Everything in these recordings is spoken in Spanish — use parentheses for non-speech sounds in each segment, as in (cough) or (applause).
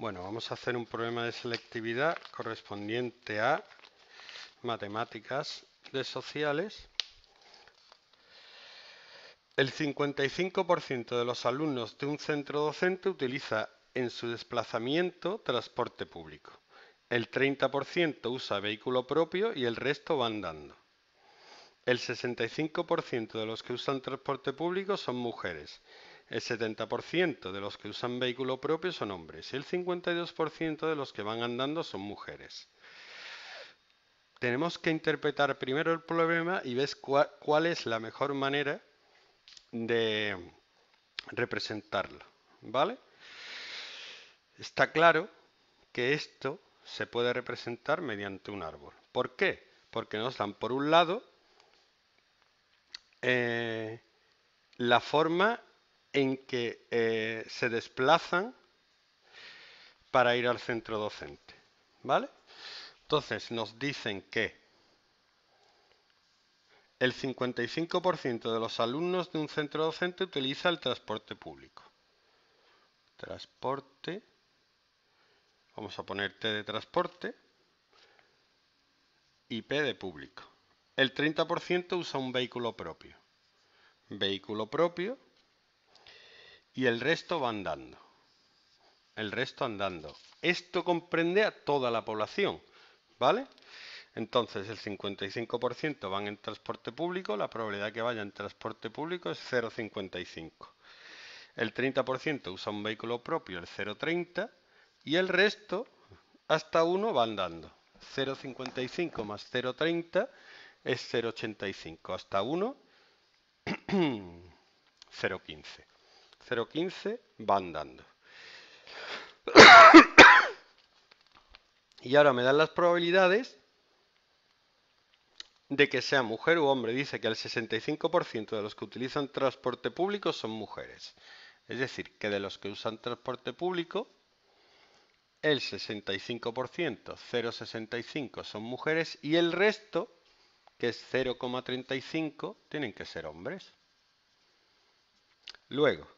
Bueno, vamos a hacer un problema de selectividad correspondiente a matemáticas de sociales. El 55% de los alumnos de un centro docente utiliza en su desplazamiento transporte público. El 30% usa vehículo propio y el resto va andando. El 65% de los que usan transporte público son mujeres el 70% de los que usan vehículo propio son hombres y el 52% de los que van andando son mujeres. Tenemos que interpretar primero el problema y ves cuál, es la mejor manera de representarlo. ¿Vale? Está claro que esto se puede representar mediante un árbol. ¿Por qué? Porque nos dan, por un lado, eh, la forma en que eh, se desplazan para ir al centro docente. ¿Vale? Entonces nos dicen que el 55% de los alumnos de un centro docente utiliza el transporte público. Transporte, vamos a poner T de transporte y P de público. El 30% usa un vehículo propio. Vehículo propio y el resto va andando. El resto andando. Esto comprende a toda la población, ¿vale? Entonces el 55% van en transporte público, la probabilidad que vaya en transporte público es 0,55. El 30% usa un vehículo propio, el 0,30, y el resto, hasta 1, va andando. 0,55 más 0,30 es 0,85. Hasta 1, 0,15. (clears throat) 0,15 van dando. y ahora me dan las probabilidades de que sea mujer u hombre. Dice que el 65% de los que utilizan transporte público son mujeres. Es decir, que de los que usan transporte público, el 65%, 0,65 son mujeres y el resto, que es 0,35, tienen que ser hombres. Luego,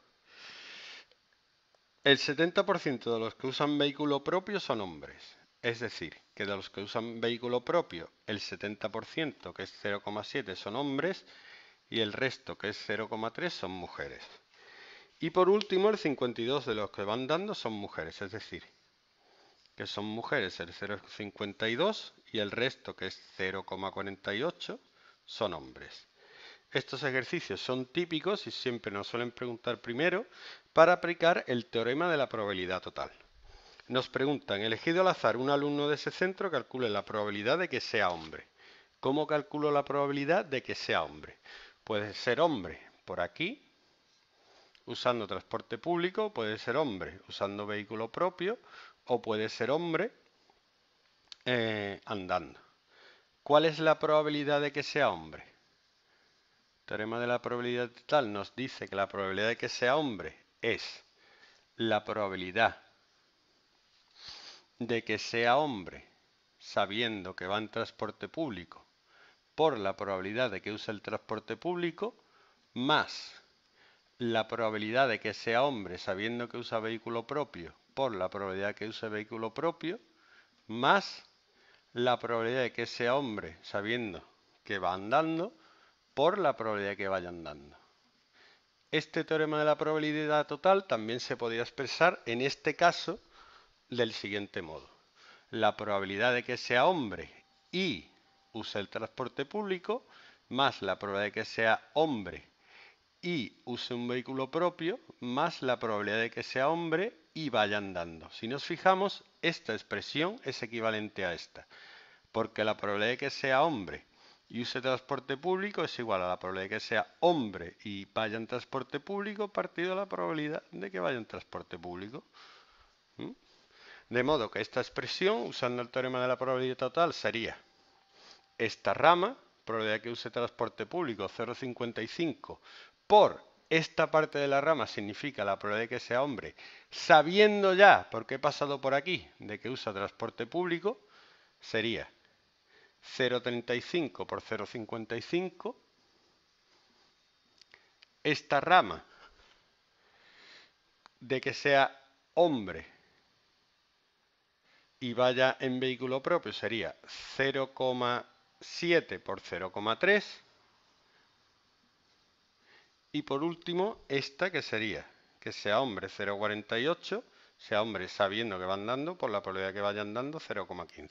el 70% de los que usan vehículo propio son hombres. Es decir, que de los que usan vehículo propio, el 70%, que es 0,7, son hombres y el resto, que es 0,3, son mujeres. Y por último, el 52 de los que van dando son mujeres, es decir, que son mujeres el 0,52 y el resto, que es 0,48, son hombres. Estos ejercicios son típicos y siempre nos suelen preguntar primero para aplicar el teorema de la probabilidad total. Nos preguntan, elegido al azar un alumno de ese centro, calcule la probabilidad de que sea hombre. ¿Cómo calculo la probabilidad de que sea hombre? Puede ser hombre por aquí, usando transporte público, puede ser hombre usando vehículo propio o puede ser hombre eh, andando. ¿Cuál es la probabilidad de que sea hombre? El teorema de la probabilidad total nos dice que la probabilidad de que sea hombre es la probabilidad de que sea hombre sabiendo que va en transporte público por la probabilidad de que use el transporte público más la probabilidad de que sea hombre sabiendo que usa vehículo propio por la probabilidad de que use vehículo propio más la probabilidad de que sea hombre sabiendo que va andando por la probabilidad que vayan dando. Este teorema de la probabilidad total también se podría expresar en este caso del siguiente modo. La probabilidad de que sea hombre y use el transporte público más la probabilidad de que sea hombre y use un vehículo propio más la probabilidad de que sea hombre y vaya andando. Si nos fijamos, esta expresión es equivalente a esta, porque la probabilidad de que sea hombre y use transporte público es igual a la probabilidad de que sea hombre y vaya en transporte público partido la probabilidad de que vaya en transporte público. ¿Mm? De modo que esta expresión, usando el teorema de la probabilidad total, sería esta rama, probabilidad que use transporte público 0,55, por esta parte de la rama significa la probabilidad de que sea hombre, sabiendo ya, porque he pasado por aquí, de que usa transporte público, sería 0,35 por 0,55. Esta rama de que sea hombre y vaya en vehículo propio sería 0,7 por 0,3. Y por último, esta que sería que sea hombre 0,48, sea hombre sabiendo que van andando por la probabilidad que vayan dando 0,15.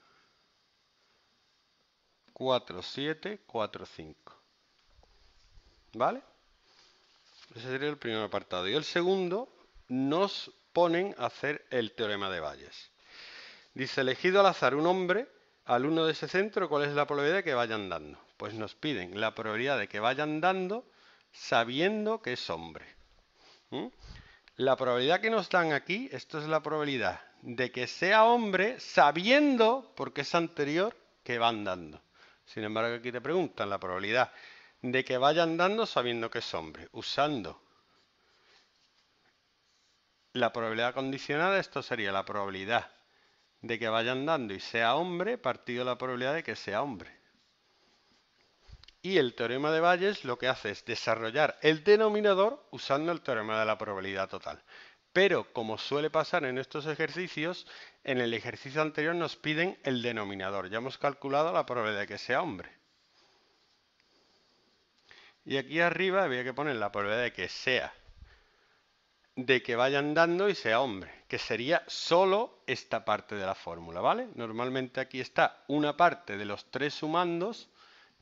4, 7, 4, 5. ¿Vale? Ese sería el primer apartado. Y el segundo nos ponen a hacer el teorema de Bayes. Dice, elegido al azar un hombre, alumno de ese centro, ¿cuál es la probabilidad de que vayan dando? Pues nos piden la probabilidad de que vayan dando sabiendo que es hombre. ¿Mm? La probabilidad que nos dan aquí, esto es la probabilidad de que sea hombre sabiendo, porque es anterior, que van dando. Sin embargo, aquí te preguntan la probabilidad de que vayan andando sabiendo que es hombre, usando la probabilidad condicionada, esto sería la probabilidad de que vayan dando y sea hombre, partido la probabilidad de que sea hombre. Y el teorema de Bayes lo que hace es desarrollar el denominador usando el teorema de la probabilidad total. Pero como suele pasar en estos ejercicios, en el ejercicio anterior nos piden el denominador. Ya hemos calculado la probabilidad de que sea hombre. Y aquí arriba había que poner la probabilidad de que sea, de que vaya dando y sea hombre, que sería solo esta parte de la fórmula, ¿vale? Normalmente aquí está una parte de los tres sumandos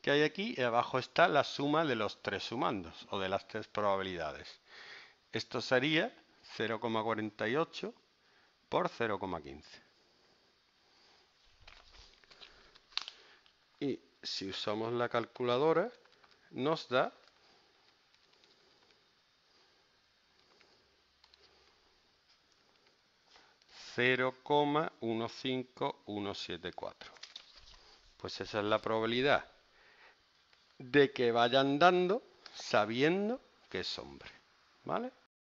que hay aquí y abajo está la suma de los tres sumandos o de las tres probabilidades. Esto sería 0,48 por 0,15. Y si usamos la calculadora, nos da 0,15174. Pues esa es la probabilidad de que vayan dando sabiendo que es hombre. ¿Vale?